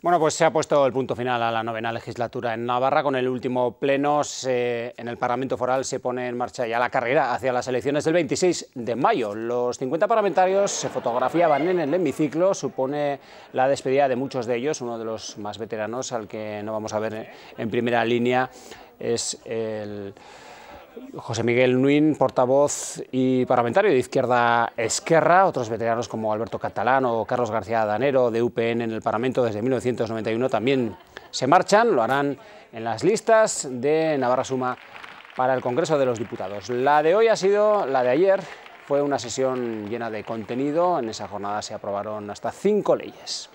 Bueno, pues se ha puesto el punto final a la novena legislatura en Navarra. Con el último pleno en el Parlamento Foral se pone en marcha ya la carrera hacia las elecciones del 26 de mayo. Los 50 parlamentarios se fotografiaban en el hemiciclo. Supone la despedida de muchos de ellos. Uno de los más veteranos, al que no vamos a ver en primera línea, es el José Miguel Nuín, portavoz y parlamentario de Izquierda Esquerra, otros veteranos como Alberto Catalán o Carlos García Danero de UPN en el Parlamento desde 1991 también se marchan, lo harán en las listas de Navarra Suma para el Congreso de los Diputados. La de hoy ha sido la de ayer, fue una sesión llena de contenido, en esa jornada se aprobaron hasta cinco leyes.